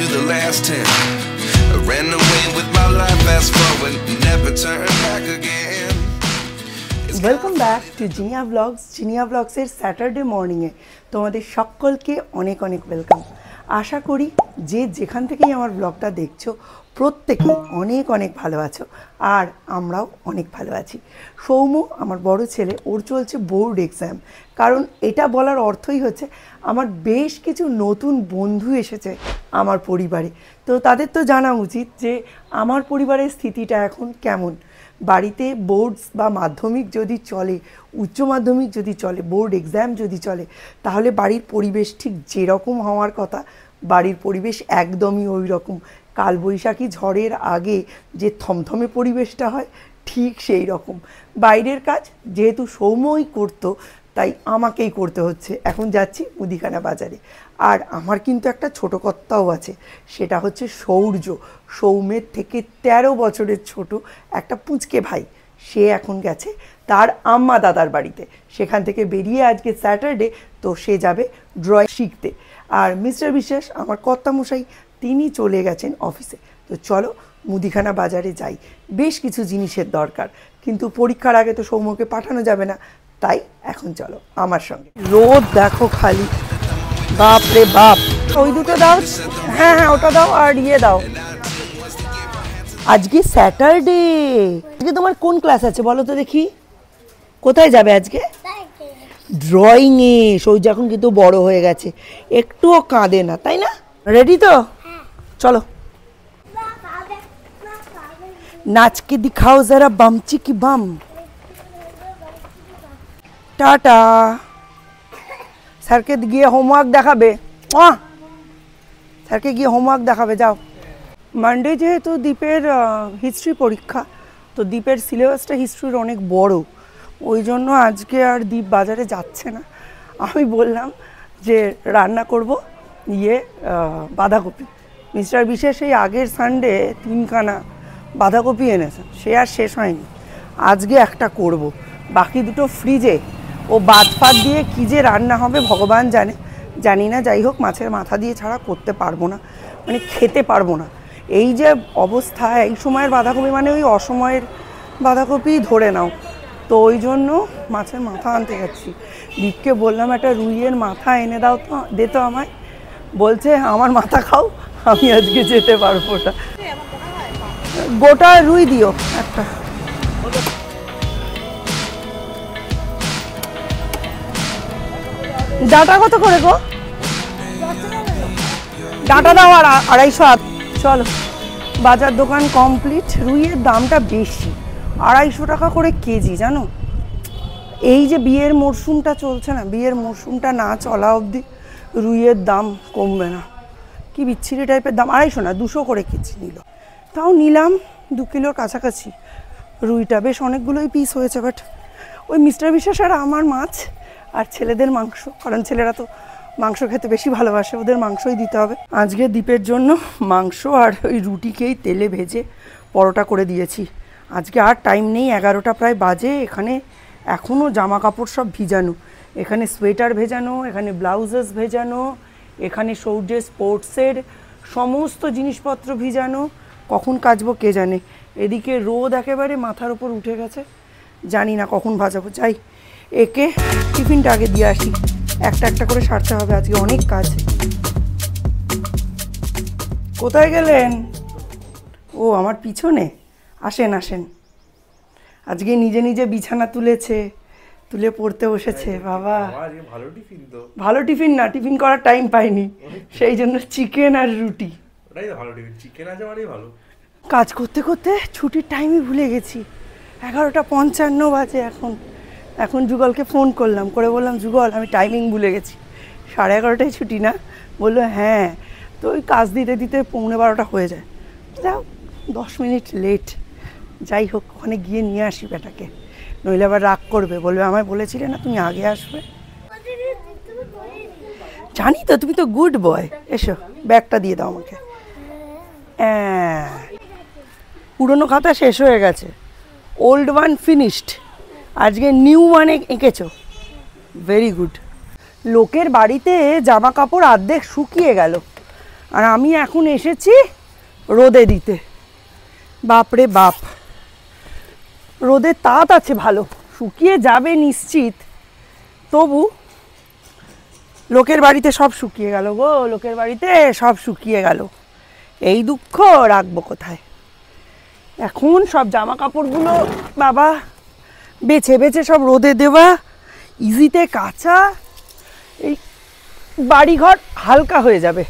to the last ten. I ran away with my life, fast forward, never turn back again. Welcome back to Jinia blogs Jinia ব্লগসের Saturday মর্নিংয়ে তোমাদের সকলকে অনেক অনেক welcome আশা করি যে যেখান থেকেই আমার ব্লগটা দেখছো প্রত্যেকেই অনেক অনেক ভালো আছো আর আমরাও অনেক ভালো আছি সৌম্য আমার বড় ছেলে ওর চলছে বোর্ড এক্সাম কারণ এটা বলার অর্থই হচ্ছে আমার বেশ কিছু নতুন বন্ধু এসেছে আমার পরিবারে তো তাদের তো জানা উচিত যে আমার পরিবারের স্থিতিটা এখন কেমন বাড়িতে বোর্ডস বা মাধ্যমিক যদি চলে উচ্চ মাধ্যমিক যদি চলে বোর্ড এক্সাম যদি চলে তাহলে বাড়ির পরিবেশ ঠিক যেরকম হওয়ার কথা বাড়ির পরিবেশ একদমই ওই রকম কালবৈশাখী ঝড়ের আগে যে থমথমে পরিবেশটা হয় ঠিক সেই রকম বাইরের কাজ যেহেতু সৌম্যই করতো তাই আমাকেই করতে হচ্ছে এখন যাচ্ছি মুদিখানা বাজারে আর আমার কিন্তু একটা ছোট কর্তাও আছে সেটা হচ্ছে সৌর্য সৌমের থেকে ১৩ বছরের ছোট একটা পুঁচকে ভাই সে এখন গেছে তার আম্মা দাদার বাড়িতে সেখান থেকে বেরিয়ে আজকে স্যাটারডে তো সে যাবে ড্রয়িং শিখতে আর মিস্টার বিশ্বাস আমার কর্তামশাই তিনি চলে গেছেন অফিসে তো চলো মুদিখানা বাজারে যাই বেশ কিছু জিনিসের দরকার কিন্তু পরীক্ষার আগে তো সৌম্যকে পাঠানো যাবে না তাই এখন চলো আমার সঙ্গে রোদ দেখো খালি বাপ রে বাপ ওই দুটো দাও হ্যাঁ হ্যাঁ ওটা দাও আর ইয়ে দাও আজকে স্যাটারডে আজকে তোমার কোন ক্লাস আছে বলো তো দেখি কোথায় যাবে আজকে ড্রয়িংয়ে সৌজ এখন কিন্তু বড় হয়ে গেছে একটুও কাঁদে না তাই না রেডি তো চলো নাচকে দিখাও যারা বামচি কি বাম টাটা স্যারকে গিয়ে হোমওয়ার্ক দেখাবে স্যারকে গিয়ে হোমওয়ার্ক দেখাবে যাও মানডে যেহেতু দ্বীপের হিস্ট্রি পরীক্ষা তো দ্বীপের সিলেবাসটা হিস্ট্রির অনেক বড় ওই জন্য আজকে আর দ্বীপ বাজারে যাচ্ছে না আমি বললাম যে রান্না করব ইয়ে বাঁধাকপি মিস্টার বিশ্বাস এই আগের সানডে তিনখানা বাঁধাকপি এনেছেন সে আর শেষ হয়নি আজকে একটা করব। বাকি দুটো ফ্রিজে ও বাদ ফাদ দিয়ে কী যে রান্না হবে ভগবান জানে জানি না যাই হোক মাছের মাথা দিয়ে ছাড়া করতে পারবো না মানে খেতে পারবো না এই যে অবস্থা এই সময়ের বাঁধাকপি মানে ওই অসময়ের বাঁধাকপি ধরে নাও তো ওই জন্য মাছের মাথা আনতে যাচ্ছি দীপকে বললাম একটা রুইয়ের মাথা এনে দাও তো দে তো আমায় বলছে আমার মাথা খাও আমি আজকে যেতে পারবো না গোটা রুই দিও একটা ডাটা কত করে গো ডাটা দাও আর আড়াইশো আট চলো বাজার দোকান কমপ্লিট রুইয়ের দামটা বেশি আড়াইশো টাকা করে কেজি জানো এই যে বিয়ের মরশুমটা চলছে না বিয়ের মরশুমটা না চলা অবধি রুইয়ের দাম কমবে না কি বিচ্ছিরি টাইপের দাম আড়াইশো না দুশো করে কেজি নিল তাও নিলাম দু কিলোর কাছাকাছি রুইটা বেশ অনেকগুলোই পিস হয়েছে বাট ওই মিস্টার বিশ্বাস আর আমার মাছ আর ছেলেদের মাংস কারণ ছেলেরা তো মাংস খেতে বেশি ভালোবাসে ওদের মাংসই দিতে হবে আজকে দ্বীপের জন্য মাংস আর ওই রুটিকেই তেলে ভেজে পরোটা করে দিয়েছি আজকে আর টাইম নেই এগারোটা প্রায় বাজে এখানে এখনও জামা কাপড় সব ভিজানো এখানে সোয়েটার ভেজানো এখানে ব্লাউজেস ভেজানো এখানে সৌর্য স্পোর্টসের সমস্ত জিনিসপত্র ভিজানো কখন কাচবো কে জানে এদিকে রোদ একেবারে মাথার ওপর উঠে গেছে জানি না কখন ভাজাবো যাই একে টিফিনটা আগে দিয়ে আসি একটা একটা করে সারতে হবে আজকে অনেক কাজ কোথায় গেলেন ও আমার পিছনে আসেন আসেন আজকে নিজে নিজে বিছানা তুলেছে তুলে পড়তে বসেছে হ্যাঁ, বাবা ভালো টিফিন তো ভালো টিফিন না টিফিন করার টাইম পাইনি সেই জন্য চিকেন আর রুটি ওটাই ভালো টিফিন চিকেন আছে ভালো কাজ করতে করতে ছুটির টাইমই ভুলে গেছি এগারোটা পঞ্চান্ন বাজে এখন এখন যুগলকে ফোন করলাম করে বললাম যুগল আমি টাইমিং ভুলে গেছি সাড়ে এগারোটায় ছুটি না বললো হ্যাঁ তো ওই কাজ দিতে দিতে পৌনে বারোটা হয়ে যায় যাও দশ মিনিট লেট যাই হোক ওখানে গিয়ে নিয়ে আসি বেটাকে নইলে আবার রাগ করবে বলবে আমায় বলেছিলে না তুমি আগে আসবে জানি তো তুমি তো গুড বয় এসো ব্যাগটা দিয়ে দাও আমাকে হ্যাঁ। পুরনো খাতা শেষ হয়ে গেছে ওল্ড ওয়ান ফিনিশড আজকে নিউ ওয়ানে এঁকেছো ভেরি গুড লোকের বাড়িতে জামা কাপড় অর্ধেক শুকিয়ে গেল আর আমি এখন এসেছি রোদে দিতে বাপরে বাপ রোদের তাঁত আছে ভালো শুকিয়ে যাবে নিশ্চিত তবু লোকের বাড়িতে সব শুকিয়ে গেল গো লোকের বাড়িতে সব শুকিয়ে গেল এই দুঃখ রাখবো কোথায় এখন সব জামা কাপড়গুলো বাবা বেছে বেছে সব রোদে দেওয়া ইজিতে কাঁচা এই বাড়িঘর হালকা হয়ে যাবে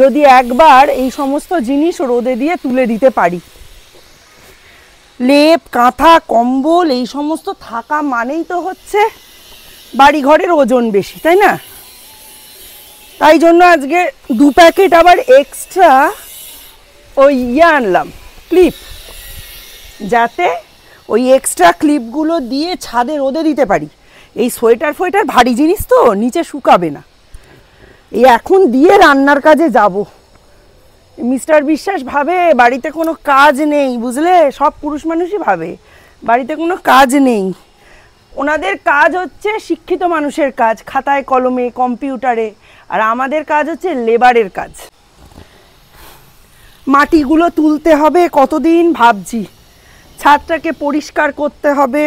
যদি একবার এই সমস্ত জিনিস রোদে দিয়ে তুলে দিতে পারি লেপ কাঁথা কম্বল এই সমস্ত থাকা মানেই তো হচ্ছে বাড়িঘরের ওজন বেশি তাই না তাই জন্য আজকে দু প্যাকেট আবার এক্সট্রা ওই ইয়ে আনলাম ক্লিপ যাতে ওই এক্সট্রা ক্লিপগুলো দিয়ে ছাদে রোদে দিতে পারি এই সোয়েটার ফোয়েটার ভারী জিনিস তো নিচে শুকাবে না এই এখন দিয়ে রান্নার কাজে যাবো মিস্টার বিশ্বাস ভাবে বাড়িতে কোনো কাজ নেই বুঝলে সব পুরুষ মানুষই ভাবে বাড়িতে কোনো কাজ নেই ওনাদের কাজ হচ্ছে শিক্ষিত মানুষের কাজ খাতায় কলমে কম্পিউটারে আর আমাদের কাজ হচ্ছে লেবারের কাজ মাটিগুলো তুলতে হবে কতদিন ভাবছি ছাদটাকে পরিষ্কার করতে হবে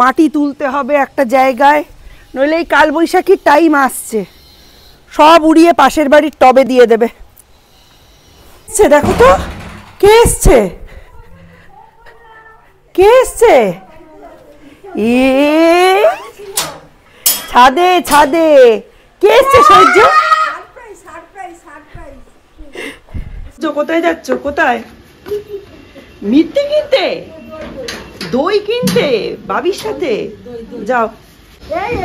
মাটি তুলতে হবে একটা জায়গায় নইলে এই কালবৈশাখীর টাইম আসছে সব উড়িয়ে পাশের বাড়ির টবে দিয়ে দেবে এসছে দেখো তো কে এসছে কে এসছে এ ছাদে ছাদে কে এসছে সহ্য কোথায় যাচ্ছ কোথায় মিথ্যে কিনতে দই কিনতে বাবির সাথে যাও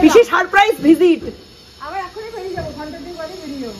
পিসি সারপ্রাইজ ভিজিট আবার এখনই বেরিয়ে যাবো ঘন্টা বেরিয়ে যাবো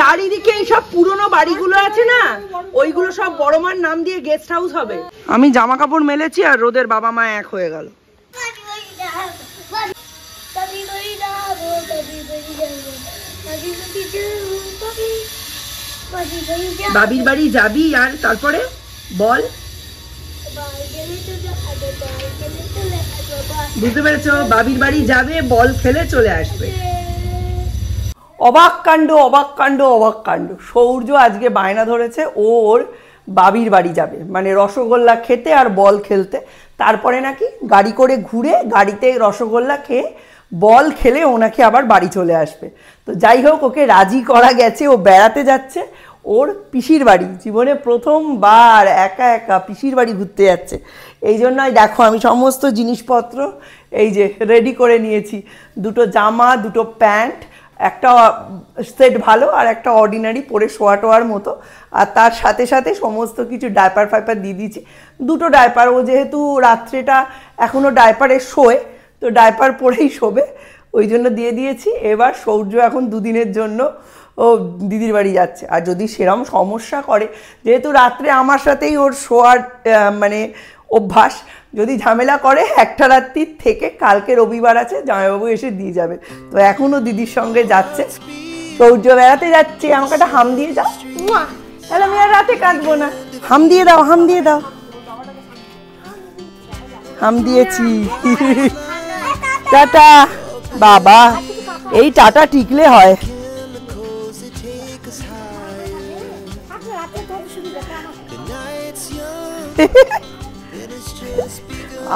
চারিদিকে এইসব পুরনো বাড়িগুলো আছে না ওইগুলো সব বড় মার নাম দিয়ে গেস্ট হাউস হবে আমি জামা কাপড় মেলেছি আর রোদের বাবা মা এক হয়ে গেল বাবির বাড়ি যাবি আর তারপরে বল বুঝতে পেরেছ বাবির বাড়ি যাবে বল খেলে চলে আসবে অবাক কাণ্ড অবাক কাণ্ড অবাক কাণ্ড সৌর্য আজকে বায়না ধরেছে ওর বাবির বাড়ি যাবে মানে রসগোল্লা খেতে আর বল খেলতে তারপরে নাকি গাড়ি করে ঘুরে গাড়িতে রসগোল্লা খেয়ে বল খেলে ওনাকে আবার বাড়ি চলে আসবে তো যাই হোক ওকে রাজি করা গেছে ও বেড়াতে যাচ্ছে ওর পিসির বাড়ি জীবনে প্রথমবার একা একা পিসির বাড়ি ঘুরতে যাচ্ছে এই জন্যই দেখো আমি সমস্ত জিনিসপত্র এই যে রেডি করে নিয়েছি দুটো জামা দুটো প্যান্ট একটা সেট ভালো আর একটা অর্ডিনারি পরে শোয়া টোয়ার মতো আর তার সাথে সাথে সমস্ত কিছু ডায়পার ফাইপার দিয়ে দিয়েছি দুটো ডায়পার ও যেহেতু রাত্রেটা এখনও ডায়পারে শোয় তো ডায়পার পরেই শোবে ওই জন্য দিয়ে দিয়েছি এবার সৌর্য এখন দুদিনের জন্য ও দিদির বাড়ি যাচ্ছে আর যদি সেরম সমস্যা করে যেহেতু রাত্রে আমার সাথেই ওর শোয়ার মানে অভ্যাস যদি ঝামেলা করে একটা রাত্রি থেকে কালকে রবিবার আছে জামাইবাবু এসে দিয়ে যাবে তো এখনও দিদির সঙ্গে যাচ্ছে সৌর্য বেড়াতে যাচ্ছে আমাকে একটা হাম দিয়ে যাও তাহলে আমি আর রাতে কাঁদবো না হাম দিয়ে দাও হাম দিয়ে দাও হাম দিয়েছি টাটা বাবা এই টাটা টিকলে হয় আচ্ছা,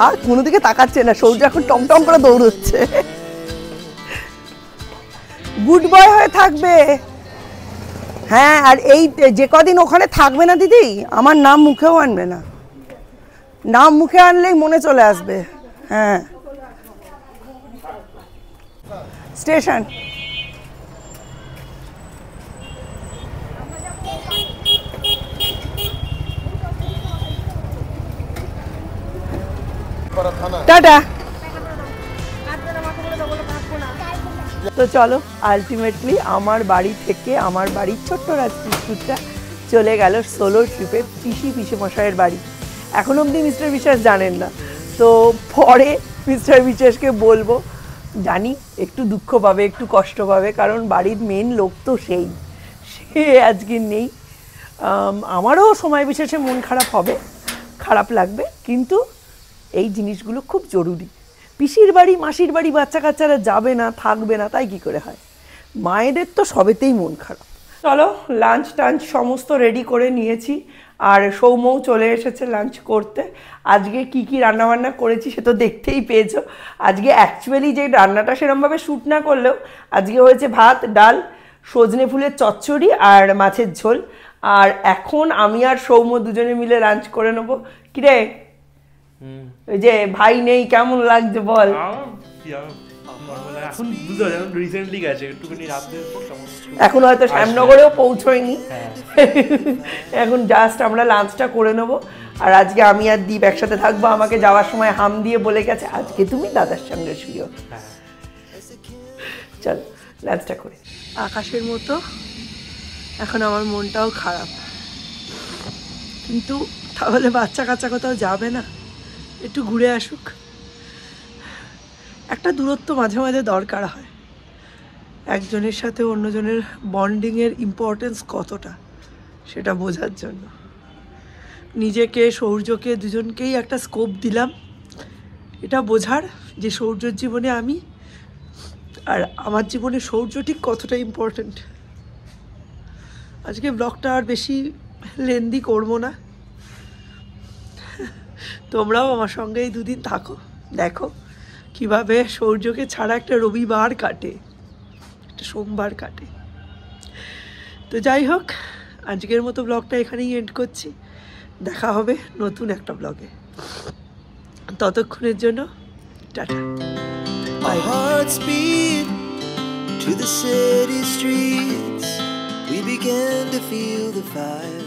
আর কোনো দিকে তাকাচ্ছে না সৌর্য এখন টমটম করে দৌড়চ্ছে গুড বয় হয়ে থাকবে হ্যাঁ আর এই যে কদিন ওখানে থাকবে না দিদি আমার নাম মুখেও আনবে না নাম মুখে আনলেই মনে চলে আসবে হ্যাঁ স্টেশন টাটা তো চলো আলটিমেটলি আমার বাড়ি থেকে আমার বাড়ির ছোট্ট রাজপুরটা চলে গেল সোলো ট্রিপে পিসি পিসি মশাইয়ের বাড়ি এখন অবধি মিস্টার বিশ্বাস জানেন না তো পরে মিস্টার বিশ্বাসকে বলবো জানি একটু দুঃখ পাবে একটু কষ্ট পাবে কারণ বাড়ির মেন লোক তো সেই সে আজকে নেই আমারও সময় বিশেষে মন খারাপ হবে খারাপ লাগবে কিন্তু এই জিনিসগুলো খুব জরুরি পিসির বাড়ি মাসির বাড়ি বাচ্চা কাচ্চারা যাবে না থাকবে না তাই কি করে হয় মায়েদের তো সবেতেই মন খারাপ চলো লাঞ্চ টাঞ্চ সমস্ত রেডি করে নিয়েছি আর সৌমও চলে এসেছে লাঞ্চ করতে আজকে কি কি রান্নাবান্না করেছি সে তো দেখতেই পেয়েছো আজকে অ্যাকচুয়ালি যে রান্নাটা সেরমভাবে শ্যুট না করলেও আজকে হয়েছে ভাত ডাল সজনে ফুলের চচ্চড়ি আর মাছের ঝোল আর এখন আমি আর সৌম্য দুজনে মিলে লাঞ্চ করে নেবো কিরে ওই যে ভাই নেই কেমন লাগছে বল এখন হয়তো শ্যামনগরেও পৌঁছয়নি হ্যাঁ। এখন জাস্ট আমরা লাঞ্চটা করে নেব আর আজকে আমি আর দীপ একসাথে থাকবো আমাকে যাওয়ার সময় হাম দিয়ে বলে গেছে আজকে তুমি দাদার সঙ্গে শুয়ো হ্যাঁ। চল লাঞ্চটা করে আকাশের মতো এখন আমার মনটাও খারাপ কিন্তু তাহলে বাচ্চা কাচ্চা কোথাও যাবে না একটু ঘুরে আসুক একটা দূরত্ব মাঝে মাঝে দরকার হয় একজনের সাথে অন্যজনের বন্ডিংয়ের ইম্পর্টেন্স কতটা সেটা বোঝার জন্য নিজেকে সৌর্যকে দুজনকেই একটা স্কোপ দিলাম এটা বোঝার যে সৌর্যর জীবনে আমি আর আমার জীবনে সৌর্য ঠিক কতটা ইম্পর্টেন্ট আজকে ব্লগটা আর বেশি লেন্দি করবো না তোমরাও আমার সঙ্গে এই দুদিন থাকো দেখো কিভাবে সৌর্যকে ছাড়া একটা রবিবার কাটে একটা সোমবার কাটে তো যাই হোক আজকের মতো ব্লগটা এখানেই এন্ড করছি দেখা হবে নতুন একটা ব্লগে ততক্ষণের জন্য tata My heart's beat to the city streets. We began to feel the fire.